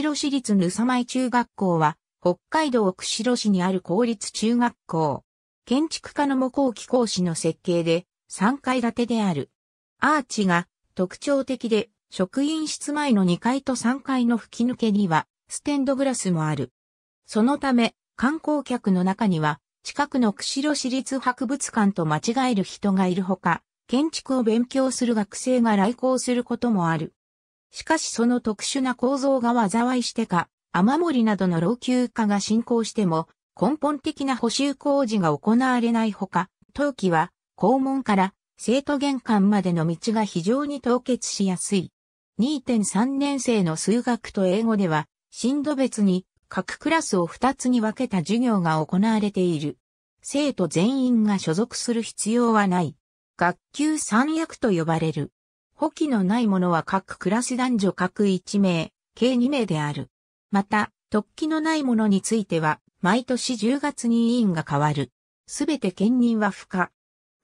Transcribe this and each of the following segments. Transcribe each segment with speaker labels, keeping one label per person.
Speaker 1: 釧路市立ぬさまい中学校は、北海道釧路市にある公立中学校。建築家の模倣機講師の設計で、3階建てである。アーチが特徴的で、職員室前の2階と3階の吹き抜けには、ステンドグラスもある。そのため、観光客の中には、近くの釧路市立博物館と間違える人がいるほか、建築を勉強する学生が来校することもある。しかしその特殊な構造が災いしてか、雨漏りなどの老朽化が進行しても、根本的な補修工事が行われないほか、陶器は、校門から生徒玄関までの道が非常に凍結しやすい。2.3年生の数学と英語では、進度別に各クラスを2つに分けた授業が行われている。生徒全員が所属する必要はない。学級三役と呼ばれる。補機のないものは各クラス男女各1名、計2名である。また、突起のないものについては、毎年10月に委員が変わる。すべて兼任は不可。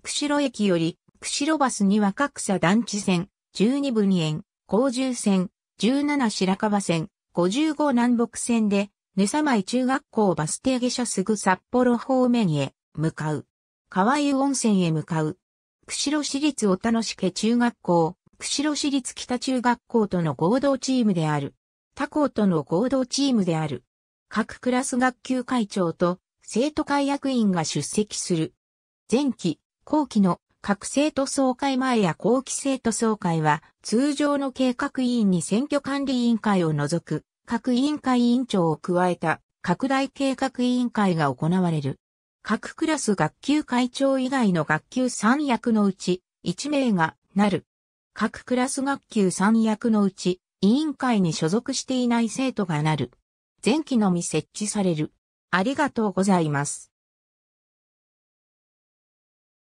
Speaker 1: 釧路駅より、釧路バスには各社団地線、12分園、高重線、17白川線、55南北線で、根狭い中学校バス停下車すぐ札幌方面へ向かう。川湯温泉へ向かう。釧路市立おたのしけ中学校、釧路市立北中学校との合同チームである。他校との合同チームである。各クラス学級会長と生徒会役員が出席する。前期、後期の各生徒総会前や後期生徒総会は通常の計画委員に選挙管理委員会を除く各委員会委員長を加えた拡大計画委員会が行われる。各クラス学級会長以外の学級3役のうち1名がなる。各クラス学級3役のうち、委員会に所属していない生徒がなる。前期のみ設置される。ありがとうございます。